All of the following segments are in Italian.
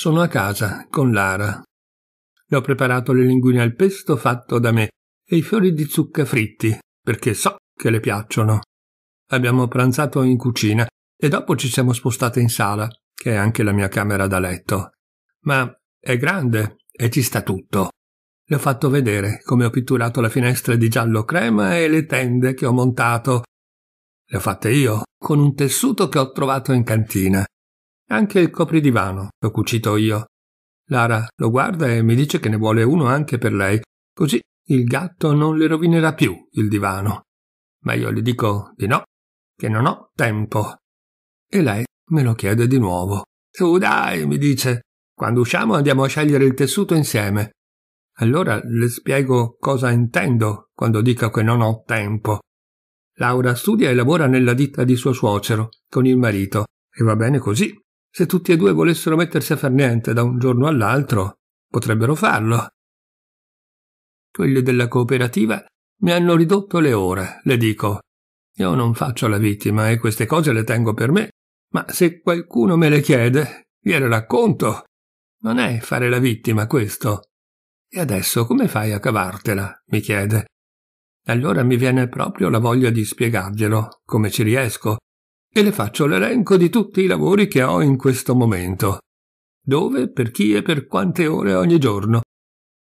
Sono a casa con Lara. Le ho preparato le linguine al pesto fatto da me e i fiori di zucca fritti, perché so che le piacciono. Abbiamo pranzato in cucina e dopo ci siamo spostate in sala, che è anche la mia camera da letto. Ma è grande e ci sta tutto. Le ho fatto vedere come ho pitturato la finestra di giallo crema e le tende che ho montato. Le ho fatte io, con un tessuto che ho trovato in cantina anche il copridivano l'ho cucito io. Lara lo guarda e mi dice che ne vuole uno anche per lei, così il gatto non le rovinerà più il divano. Ma io le dico di no, che non ho tempo. E lei me lo chiede di nuovo. Tu dai, mi dice, quando usciamo andiamo a scegliere il tessuto insieme. Allora le spiego cosa intendo quando dico che non ho tempo. Laura studia e lavora nella ditta di suo suocero, con il marito, e va bene così. Se tutti e due volessero mettersi a far niente da un giorno all'altro, potrebbero farlo. Quelli della cooperativa mi hanno ridotto le ore, le dico. Io non faccio la vittima e queste cose le tengo per me, ma se qualcuno me le chiede, gliele racconto. Non è fare la vittima questo. E adesso come fai a cavartela? mi chiede. Allora mi viene proprio la voglia di spiegarglielo, come ci riesco, e le faccio l'elenco di tutti i lavori che ho in questo momento. Dove, per chi e per quante ore ogni giorno.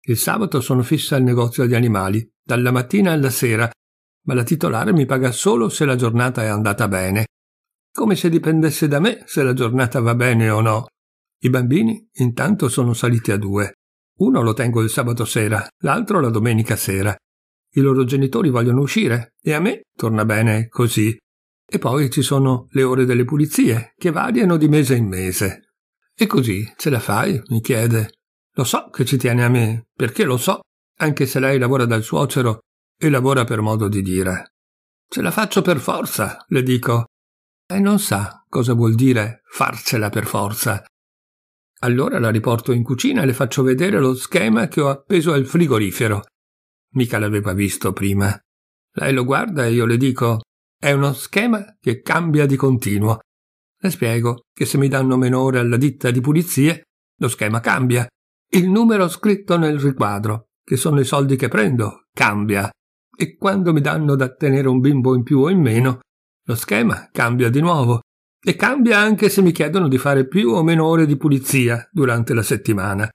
Il sabato sono fissa al negozio di animali, dalla mattina alla sera, ma la titolare mi paga solo se la giornata è andata bene. Come se dipendesse da me se la giornata va bene o no. I bambini intanto sono saliti a due. Uno lo tengo il sabato sera, l'altro la domenica sera. I loro genitori vogliono uscire e a me torna bene così. E poi ci sono le ore delle pulizie, che variano di mese in mese. E così ce la fai? mi chiede. Lo so che ci tiene a me, perché lo so, anche se lei lavora dal suocero e lavora per modo di dire. Ce la faccio per forza, le dico. E non sa cosa vuol dire farcela per forza. Allora la riporto in cucina e le faccio vedere lo schema che ho appeso al frigorifero. Mica l'aveva visto prima. Lei lo guarda e io le dico è uno schema che cambia di continuo. Le spiego che se mi danno meno alla ditta di pulizie, lo schema cambia. Il numero scritto nel riquadro, che sono i soldi che prendo, cambia. E quando mi danno da tenere un bimbo in più o in meno, lo schema cambia di nuovo. E cambia anche se mi chiedono di fare più o meno ore di pulizia durante la settimana.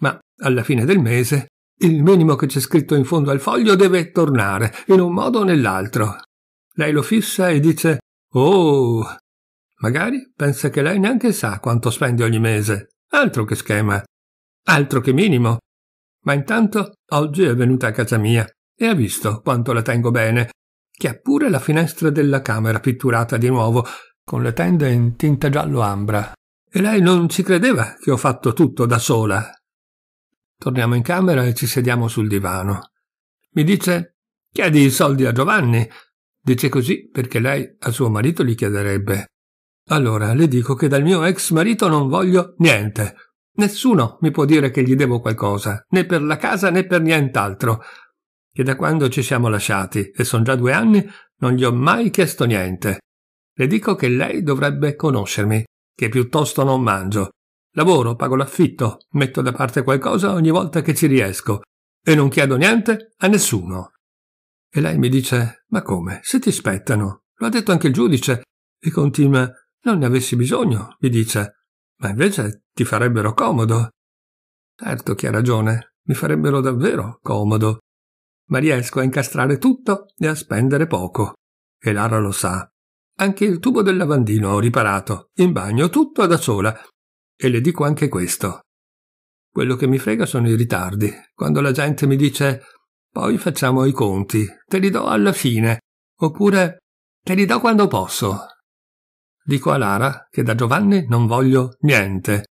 Ma alla fine del mese, il minimo che c'è scritto in fondo al foglio deve tornare, in un modo o nell'altro, lei lo fissa e dice Oh! Magari pensa che lei neanche sa quanto spende ogni mese. Altro che schema. Altro che minimo. Ma intanto oggi è venuta a casa mia e ha visto quanto la tengo bene, che ha pure la finestra della camera pitturata di nuovo, con le tende in tinta giallo ambra. E lei non ci credeva che ho fatto tutto da sola. Torniamo in camera e ci sediamo sul divano. Mi dice: Chiedi i soldi a Giovanni. Dice così perché lei a suo marito gli chiederebbe. Allora le dico che dal mio ex marito non voglio niente. Nessuno mi può dire che gli devo qualcosa, né per la casa né per nient'altro. Che da quando ci siamo lasciati, e sono già due anni, non gli ho mai chiesto niente. Le dico che lei dovrebbe conoscermi, che piuttosto non mangio. Lavoro, pago l'affitto, metto da parte qualcosa ogni volta che ci riesco e non chiedo niente a nessuno. E lei mi dice, ma come? Se ti spettano. Lo ha detto anche il giudice. E continua, non ne avessi bisogno, mi dice. Ma invece ti farebbero comodo. Certo che ha ragione, mi farebbero davvero comodo. Ma riesco a incastrare tutto e a spendere poco. E Lara lo sa. Anche il tubo del lavandino ho riparato, in bagno tutto da sola. E le dico anche questo. Quello che mi frega sono i ritardi, quando la gente mi dice poi facciamo i conti. Te li do alla fine. Oppure te li do quando posso. Dico a Lara che da Giovanni non voglio niente.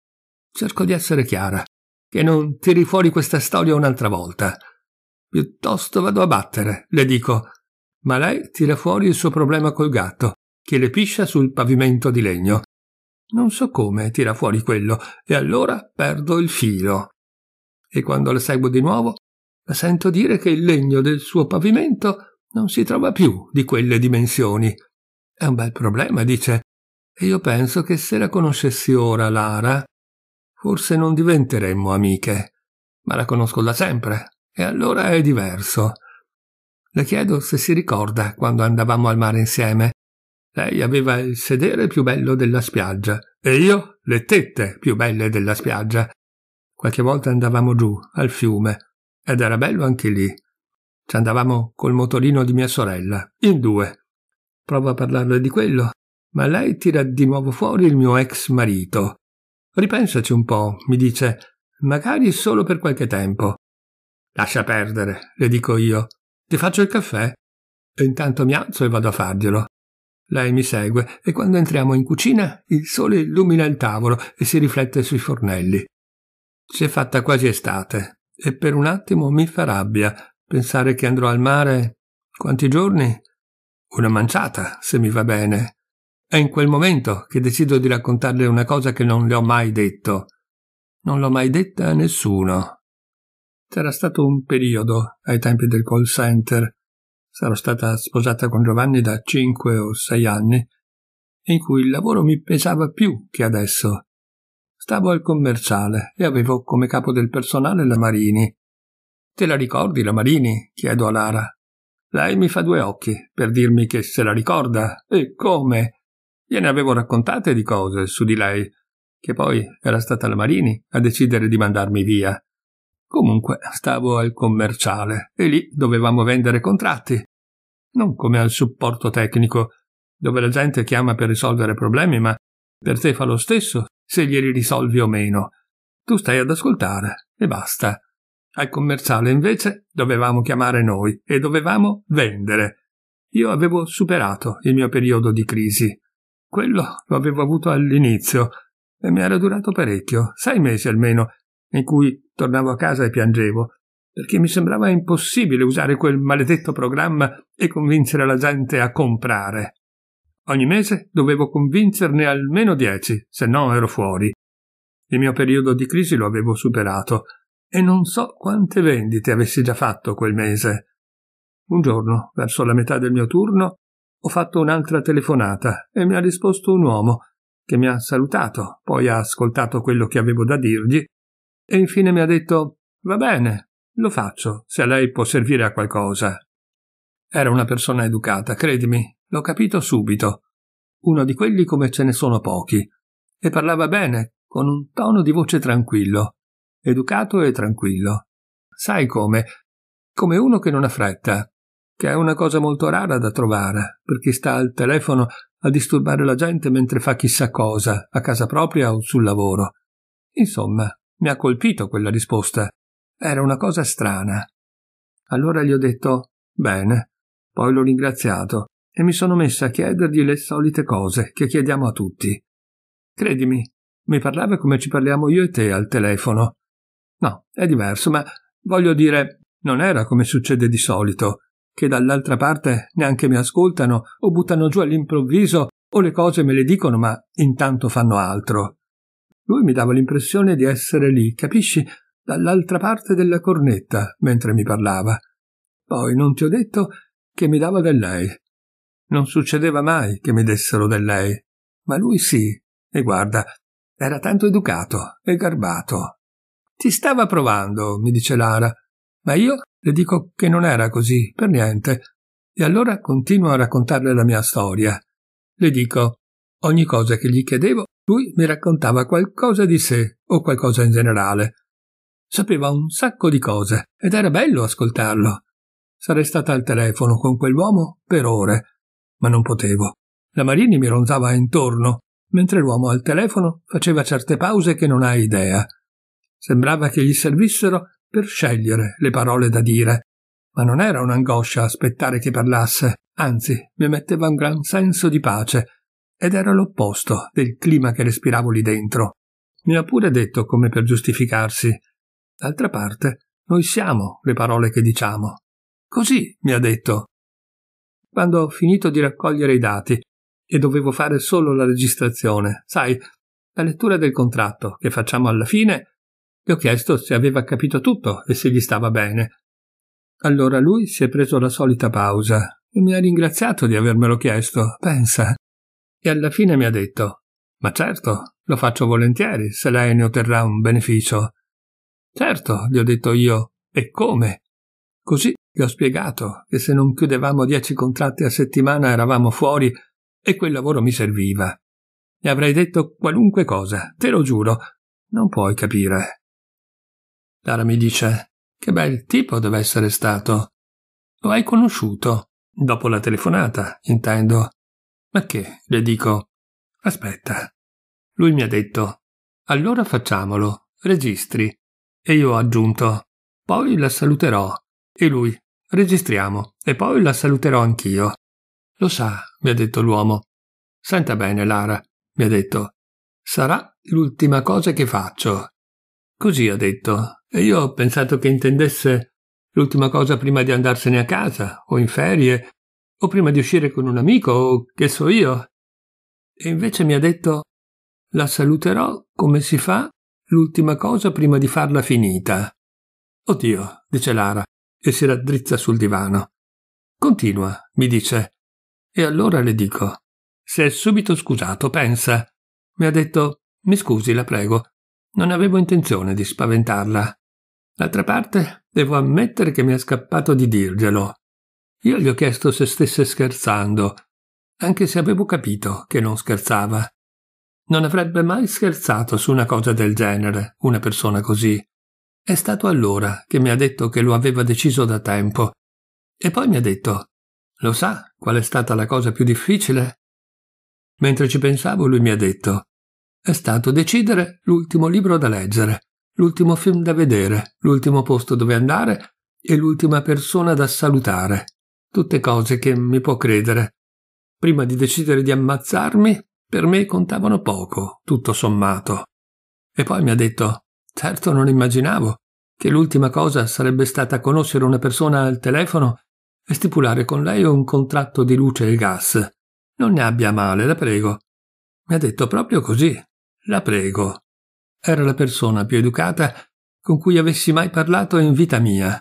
Cerco di essere chiara. Che non tiri fuori questa storia un'altra volta. Piuttosto vado a battere, le dico. Ma lei tira fuori il suo problema col gatto, che le piscia sul pavimento di legno. Non so come tira fuori quello, e allora perdo il filo. E quando la seguo di nuovo, sento dire che il legno del suo pavimento non si trova più di quelle dimensioni. È un bel problema, dice, e io penso che se la conoscessi ora, Lara, forse non diventeremmo amiche, ma la conosco da sempre, e allora è diverso. Le chiedo se si ricorda quando andavamo al mare insieme. Lei aveva il sedere più bello della spiaggia e io le tette più belle della spiaggia. Qualche volta andavamo giù al fiume ed era bello anche lì. Ci andavamo col motorino di mia sorella, in due. Provo a parlarle di quello, ma lei tira di nuovo fuori il mio ex marito. Ripensaci un po', mi dice, magari solo per qualche tempo. Lascia perdere, le dico io. Ti faccio il caffè? E intanto mi alzo e vado a farglielo. Lei mi segue e quando entriamo in cucina il sole illumina il tavolo e si riflette sui fornelli. Si è fatta quasi estate e per un attimo mi fa rabbia pensare che andrò al mare. Quanti giorni? Una manciata, se mi va bene. È in quel momento che decido di raccontarle una cosa che non le ho mai detto. Non l'ho mai detta a nessuno. C'era stato un periodo, ai tempi del call center, sarò stata sposata con Giovanni da cinque o sei anni, in cui il lavoro mi pesava più che adesso Stavo al commerciale e avevo come capo del personale la Marini. Te la ricordi la Marini? chiedo a Lara. Lei mi fa due occhi per dirmi che se la ricorda. E come? Gliene avevo raccontate di cose su di lei, che poi era stata la Marini a decidere di mandarmi via. Comunque stavo al commerciale e lì dovevamo vendere contratti. Non come al supporto tecnico, dove la gente chiama per risolvere problemi, ma per te fa lo stesso se glieli risolvi o meno. Tu stai ad ascoltare e basta. Al commerciale invece dovevamo chiamare noi e dovevamo vendere. Io avevo superato il mio periodo di crisi. Quello lo avevo avuto all'inizio e mi era durato parecchio, sei mesi almeno, in cui tornavo a casa e piangevo, perché mi sembrava impossibile usare quel maledetto programma e convincere la gente a comprare. Ogni mese dovevo convincerne almeno dieci, se no ero fuori. Il mio periodo di crisi lo avevo superato e non so quante vendite avessi già fatto quel mese. Un giorno, verso la metà del mio turno, ho fatto un'altra telefonata e mi ha risposto un uomo che mi ha salutato, poi ha ascoltato quello che avevo da dirgli e infine mi ha detto Va bene, lo faccio, se a lei può servire a qualcosa. Era una persona educata, credimi, L'ho capito subito. Uno di quelli come ce ne sono pochi. E parlava bene, con un tono di voce tranquillo, educato e tranquillo. Sai come? Come uno che non ha fretta, che è una cosa molto rara da trovare, per chi sta al telefono a disturbare la gente mentre fa chissà cosa, a casa propria o sul lavoro. Insomma, mi ha colpito quella risposta. Era una cosa strana. Allora gli ho detto Bene, poi l'ho ringraziato e mi sono messa a chiedergli le solite cose che chiediamo a tutti. Credimi, mi parlava come ci parliamo io e te al telefono. No, è diverso, ma voglio dire, non era come succede di solito, che dall'altra parte neanche mi ascoltano o buttano giù all'improvviso o le cose me le dicono ma intanto fanno altro. Lui mi dava l'impressione di essere lì, capisci? Dall'altra parte della cornetta mentre mi parlava. Poi non ti ho detto che mi dava del lei, non succedeva mai che mi dessero del lei, ma lui sì, e guarda, era tanto educato e garbato. Ti stava provando, mi dice Lara, ma io le dico che non era così, per niente. E allora continuo a raccontarle la mia storia. Le dico, ogni cosa che gli chiedevo, lui mi raccontava qualcosa di sé o qualcosa in generale. Sapeva un sacco di cose ed era bello ascoltarlo. Sarei stata al telefono con quell'uomo per ore ma non potevo. La Marini mi ronzava intorno, mentre l'uomo al telefono faceva certe pause che non hai idea. Sembrava che gli servissero per scegliere le parole da dire, ma non era un'angoscia aspettare che parlasse, anzi mi metteva un gran senso di pace, ed era l'opposto del clima che respiravo lì dentro. Mi ha pure detto come per giustificarsi. D'altra parte, noi siamo le parole che diciamo. Così mi ha detto quando ho finito di raccogliere i dati e dovevo fare solo la registrazione. Sai, la lettura del contratto che facciamo alla fine, gli ho chiesto se aveva capito tutto e se gli stava bene. Allora lui si è preso la solita pausa e mi ha ringraziato di avermelo chiesto, pensa. E alla fine mi ha detto, ma certo, lo faccio volentieri se lei ne otterrà un beneficio. Certo, gli ho detto io, e come? Così gli ho spiegato che se non chiudevamo dieci contratti a settimana eravamo fuori e quel lavoro mi serviva. Gli avrei detto qualunque cosa, te lo giuro, non puoi capire. Lara mi dice, che bel tipo deve essere stato. Lo hai conosciuto? Dopo la telefonata, intendo. Ma che? Le dico. Aspetta. Lui mi ha detto, allora facciamolo, registri. E io ho aggiunto, poi la saluterò e lui, registriamo, e poi la saluterò anch'io. Lo sa, mi ha detto l'uomo. Senta bene, Lara, mi ha detto. Sarà l'ultima cosa che faccio. Così ha detto, e io ho pensato che intendesse l'ultima cosa prima di andarsene a casa, o in ferie, o prima di uscire con un amico, o che so io. E invece mi ha detto la saluterò come si fa l'ultima cosa prima di farla finita. Oddio, dice Lara, e si raddrizza sul divano. Continua, mi dice. E allora le dico. Si è subito scusato, pensa. Mi ha detto, mi scusi, la prego. Non avevo intenzione di spaventarla. D'altra parte, devo ammettere che mi è scappato di dirglielo. Io gli ho chiesto se stesse scherzando, anche se avevo capito che non scherzava. Non avrebbe mai scherzato su una cosa del genere, una persona così. È stato allora che mi ha detto che lo aveva deciso da tempo. E poi mi ha detto, lo sa qual è stata la cosa più difficile? Mentre ci pensavo lui mi ha detto, è stato decidere l'ultimo libro da leggere, l'ultimo film da vedere, l'ultimo posto dove andare e l'ultima persona da salutare. Tutte cose che mi può credere. Prima di decidere di ammazzarmi, per me contavano poco, tutto sommato. E poi mi ha detto Certo non immaginavo che l'ultima cosa sarebbe stata conoscere una persona al telefono e stipulare con lei un contratto di luce e gas. Non ne abbia male, la prego. Mi ha detto proprio così. La prego. Era la persona più educata con cui avessi mai parlato in vita mia.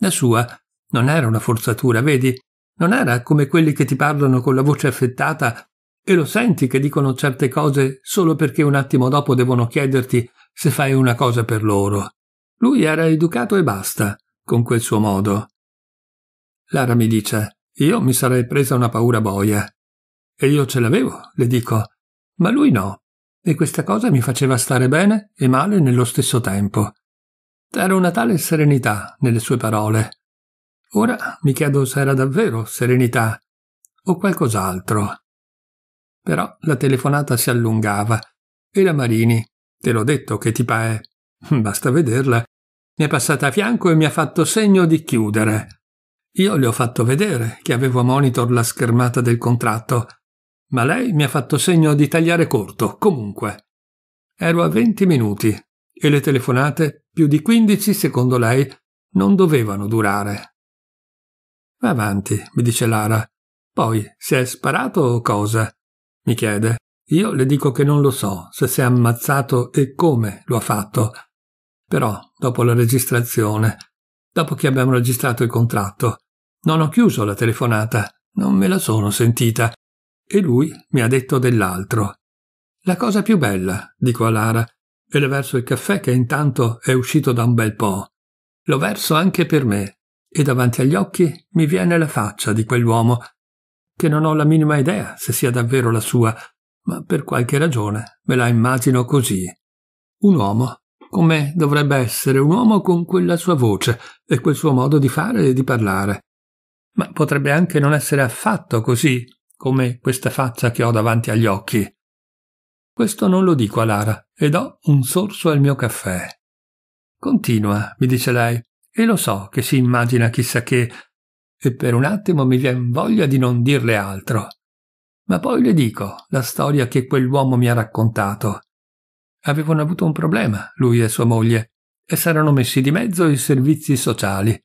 La sua non era una forzatura, vedi? Non era come quelli che ti parlano con la voce affettata e lo senti che dicono certe cose solo perché un attimo dopo devono chiederti se fai una cosa per loro. Lui era educato e basta, con quel suo modo. Lara mi dice, io mi sarei presa una paura boia. E io ce l'avevo, le dico, ma lui no. E questa cosa mi faceva stare bene e male nello stesso tempo. C'era una tale serenità nelle sue parole. Ora mi chiedo se era davvero serenità o qualcos'altro. Però la telefonata si allungava e la Marini, te l'ho detto che tipa è, basta vederla, mi è passata a fianco e mi ha fatto segno di chiudere. Io le ho fatto vedere che avevo a monitor la schermata del contratto, ma lei mi ha fatto segno di tagliare corto, comunque. Ero a venti minuti e le telefonate, più di quindici secondo lei, non dovevano durare. Va avanti, mi dice Lara. Poi si è sparato o cosa? mi chiede. Io le dico che non lo so se si è ammazzato e come lo ha fatto. Però, dopo la registrazione, dopo che abbiamo registrato il contratto, non ho chiuso la telefonata, non me la sono sentita. E lui mi ha detto dell'altro. La cosa più bella, dico a Lara, e le verso il caffè che intanto è uscito da un bel po'. Lo verso anche per me, e davanti agli occhi mi viene la faccia di quell'uomo che non ho la minima idea se sia davvero la sua, ma per qualche ragione me la immagino così. Un uomo, come dovrebbe essere un uomo con quella sua voce e quel suo modo di fare e di parlare. Ma potrebbe anche non essere affatto così, come questa faccia che ho davanti agli occhi. Questo non lo dico a Lara e do un sorso al mio caffè. Continua, mi dice lei, e lo so che si immagina chissà che, e per un attimo mi vien voglia di non dirle altro. Ma poi le dico la storia che quell'uomo mi ha raccontato. Avevano avuto un problema, lui e sua moglie, e s'erano messi di mezzo i servizi sociali.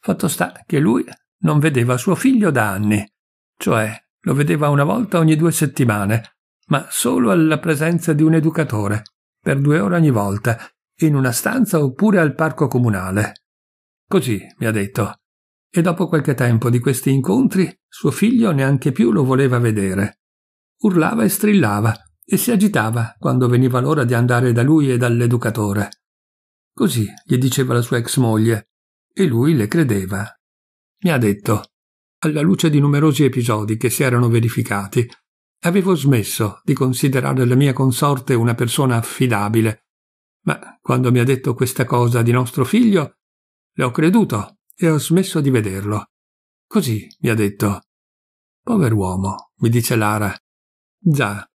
Fatto sta che lui non vedeva suo figlio da anni, cioè lo vedeva una volta ogni due settimane, ma solo alla presenza di un educatore, per due ore ogni volta, in una stanza oppure al parco comunale. Così, mi ha detto, e dopo qualche tempo di questi incontri suo figlio neanche più lo voleva vedere. Urlava e strillava e si agitava quando veniva l'ora di andare da lui e dall'educatore. Così gli diceva la sua ex moglie e lui le credeva. Mi ha detto, alla luce di numerosi episodi che si erano verificati, avevo smesso di considerare la mia consorte una persona affidabile, ma quando mi ha detto questa cosa di nostro figlio, le ho creduto e ho smesso di vederlo. Così mi ha detto. Pover'uomo, mi dice Lara. Già,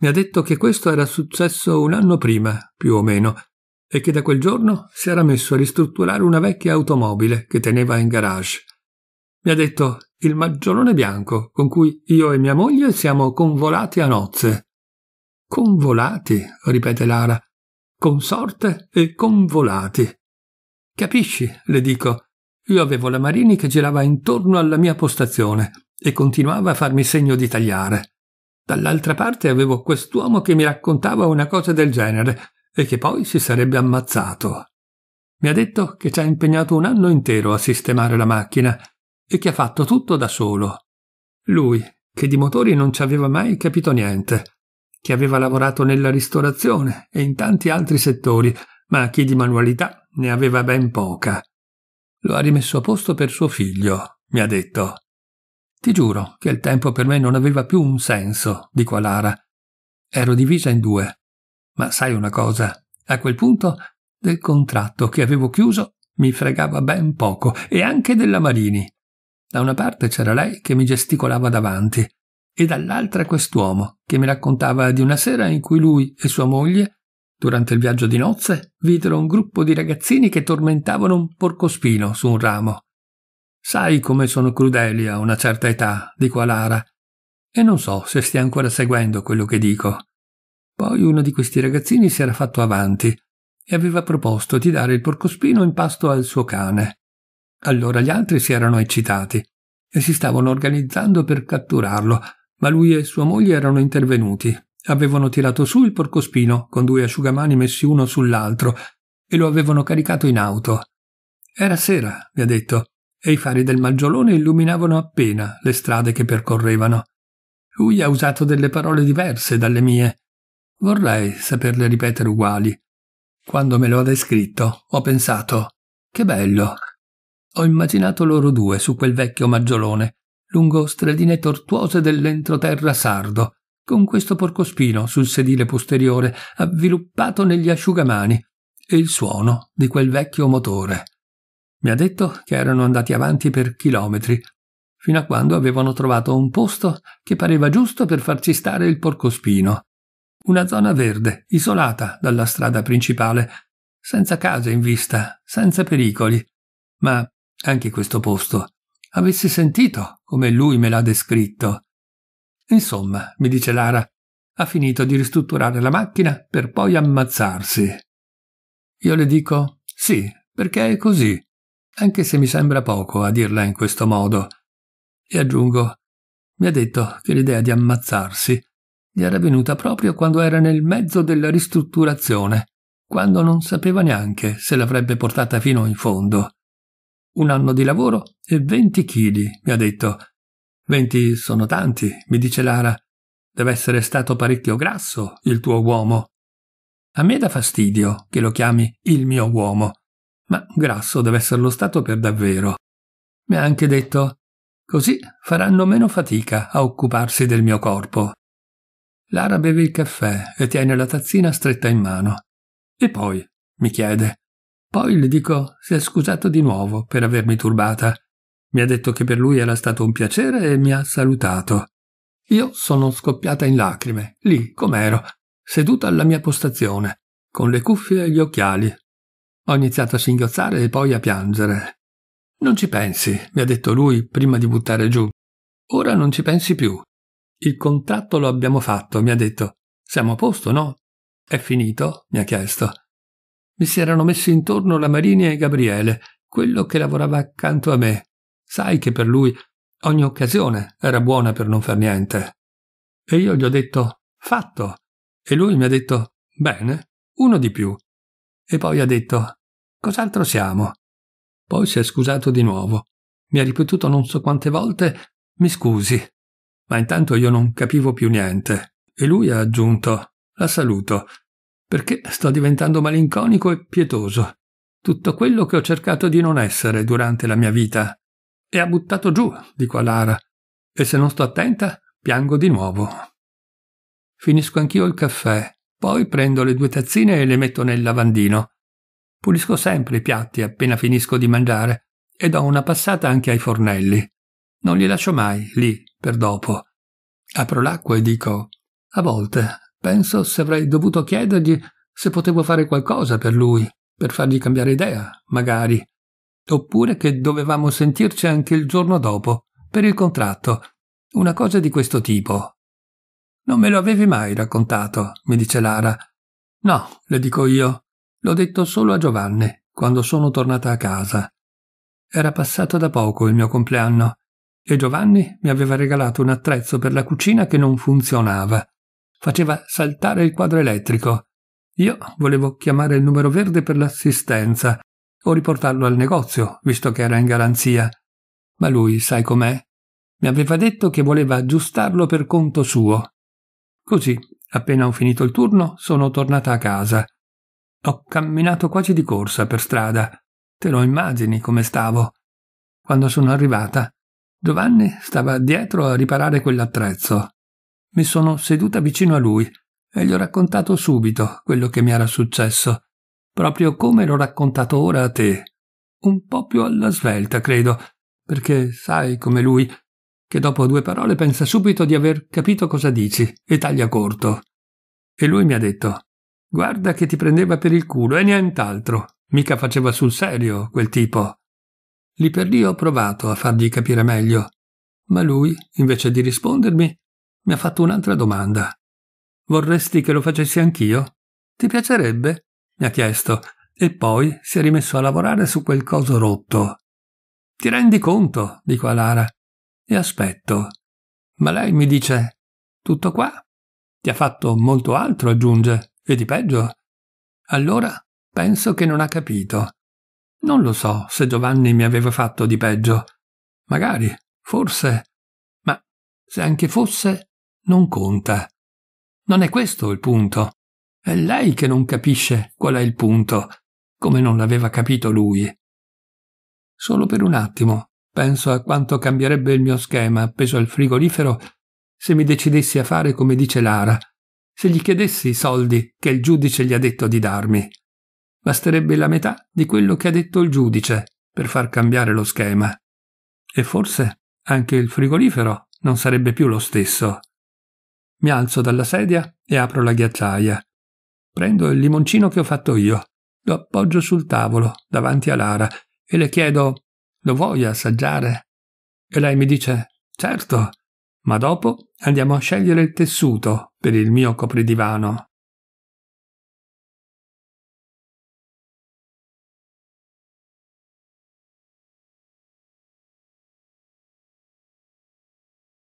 mi ha detto che questo era successo un anno prima, più o meno, e che da quel giorno si era messo a ristrutturare una vecchia automobile che teneva in garage. Mi ha detto il maggiolone bianco con cui io e mia moglie siamo convolati a nozze. Convolati, ripete Lara, consorte e convolati. Capisci, le dico, io avevo la Marini che girava intorno alla mia postazione e continuava a farmi segno di tagliare. Dall'altra parte avevo quest'uomo che mi raccontava una cosa del genere e che poi si sarebbe ammazzato. Mi ha detto che ci ha impegnato un anno intero a sistemare la macchina e che ha fatto tutto da solo. Lui, che di motori non ci aveva mai capito niente, che aveva lavorato nella ristorazione e in tanti altri settori, ma chi di manualità ne aveva ben poca. Lo ha rimesso a posto per suo figlio, mi ha detto. Ti giuro che il tempo per me non aveva più un senso, di qua Lara. Ero divisa in due. Ma sai una cosa, a quel punto del contratto che avevo chiuso mi fregava ben poco, e anche della Marini. Da una parte c'era lei che mi gesticolava davanti, e dall'altra quest'uomo che mi raccontava di una sera in cui lui e sua moglie Durante il viaggio di nozze videro un gruppo di ragazzini che tormentavano un porcospino su un ramo. Sai come sono crudeli a una certa età, dico a Lara, e non so se stia ancora seguendo quello che dico. Poi uno di questi ragazzini si era fatto avanti e aveva proposto di dare il porcospino in pasto al suo cane. Allora gli altri si erano eccitati e si stavano organizzando per catturarlo, ma lui e sua moglie erano intervenuti Avevano tirato su il porcospino con due asciugamani messi uno sull'altro e lo avevano caricato in auto. Era sera, mi ha detto, e i fari del maggiolone illuminavano appena le strade che percorrevano. Lui ha usato delle parole diverse dalle mie. Vorrei saperle ripetere uguali. Quando me lo ha descritto, ho pensato, che bello. Ho immaginato loro due su quel vecchio maggiolone, lungo stradine tortuose dell'entroterra sardo, con questo porcospino sul sedile posteriore avviluppato negli asciugamani e il suono di quel vecchio motore. Mi ha detto che erano andati avanti per chilometri, fino a quando avevano trovato un posto che pareva giusto per farci stare il porcospino. Una zona verde, isolata dalla strada principale, senza case in vista, senza pericoli. Ma anche questo posto avessi sentito come lui me l'ha descritto. Insomma, mi dice Lara, ha finito di ristrutturare la macchina per poi ammazzarsi. Io le dico sì, perché è così, anche se mi sembra poco a dirla in questo modo. E aggiungo, mi ha detto che l'idea di ammazzarsi gli era venuta proprio quando era nel mezzo della ristrutturazione, quando non sapeva neanche se l'avrebbe portata fino in fondo. Un anno di lavoro e venti chili, mi ha detto, Venti sono tanti, mi dice Lara. Deve essere stato parecchio grasso il tuo uomo. A me dà fastidio che lo chiami il mio uomo, ma grasso deve esserlo stato per davvero. Mi ha anche detto così faranno meno fatica a occuparsi del mio corpo. Lara beve il caffè e tiene la tazzina stretta in mano. E poi? mi chiede. Poi le dico si è scusato di nuovo per avermi turbata mi ha detto che per lui era stato un piacere e mi ha salutato. Io sono scoppiata in lacrime, lì com'ero, seduta alla mia postazione, con le cuffie e gli occhiali. Ho iniziato a singhiozzare e poi a piangere. Non ci pensi, mi ha detto lui prima di buttare giù. Ora non ci pensi più. Il contratto lo abbiamo fatto, mi ha detto. Siamo a posto, no? È finito? mi ha chiesto. Mi si erano messi intorno la Marini e Gabriele, quello che lavorava accanto a me, Sai che per lui ogni occasione era buona per non far niente. E io gli ho detto fatto. E lui mi ha detto bene, uno di più. E poi ha detto cos'altro siamo? Poi si è scusato di nuovo. Mi ha ripetuto non so quante volte mi scusi. Ma intanto io non capivo più niente. E lui ha aggiunto la saluto perché sto diventando malinconico e pietoso. Tutto quello che ho cercato di non essere durante la mia vita e ha buttato giù, dico a Lara, e se non sto attenta piango di nuovo. Finisco anch'io il caffè, poi prendo le due tazzine e le metto nel lavandino. Pulisco sempre i piatti appena finisco di mangiare e do una passata anche ai fornelli. Non li lascio mai lì per dopo. Apro l'acqua e dico: A volte penso se avrei dovuto chiedergli se potevo fare qualcosa per lui, per fargli cambiare idea, magari, oppure che dovevamo sentirci anche il giorno dopo, per il contratto, una cosa di questo tipo. Non me lo avevi mai raccontato, mi dice Lara. No, le dico io, l'ho detto solo a Giovanni, quando sono tornata a casa. Era passato da poco il mio compleanno e Giovanni mi aveva regalato un attrezzo per la cucina che non funzionava. Faceva saltare il quadro elettrico. Io volevo chiamare il numero verde per l'assistenza o riportarlo al negozio, visto che era in garanzia. Ma lui, sai com'è? Mi aveva detto che voleva aggiustarlo per conto suo. Così, appena ho finito il turno, sono tornata a casa. Ho camminato quasi di corsa per strada. Te lo immagini come stavo. Quando sono arrivata, Giovanni stava dietro a riparare quell'attrezzo. Mi sono seduta vicino a lui e gli ho raccontato subito quello che mi era successo proprio come l'ho raccontato ora a te. Un po' più alla svelta, credo, perché sai come lui, che dopo due parole pensa subito di aver capito cosa dici e taglia corto. E lui mi ha detto: Guarda che ti prendeva per il culo e nient'altro. Mica faceva sul serio quel tipo. Lì per lì ho provato a fargli capire meglio, ma lui, invece di rispondermi, mi ha fatto un'altra domanda. Vorresti che lo facessi anch'io? Ti piacerebbe? mi ha chiesto, e poi si è rimesso a lavorare su quel coso rotto. Ti rendi conto? dico a Lara. E aspetto. Ma lei mi dice, tutto qua? Ti ha fatto molto altro, aggiunge, e di peggio. Allora penso che non ha capito. Non lo so se Giovanni mi aveva fatto di peggio. Magari, forse. Ma se anche fosse, non conta. Non è questo il punto. È lei che non capisce qual è il punto, come non l'aveva capito lui. Solo per un attimo penso a quanto cambierebbe il mio schema appeso al frigorifero se mi decidessi a fare come dice Lara, se gli chiedessi i soldi che il giudice gli ha detto di darmi. Basterebbe la metà di quello che ha detto il giudice per far cambiare lo schema. E forse anche il frigorifero non sarebbe più lo stesso. Mi alzo dalla sedia e apro la ghiacciaia. Prendo il limoncino che ho fatto io, lo appoggio sul tavolo, davanti a Lara, e le chiedo «Lo vuoi assaggiare?» E lei mi dice «Certo, ma dopo andiamo a scegliere il tessuto per il mio copridivano».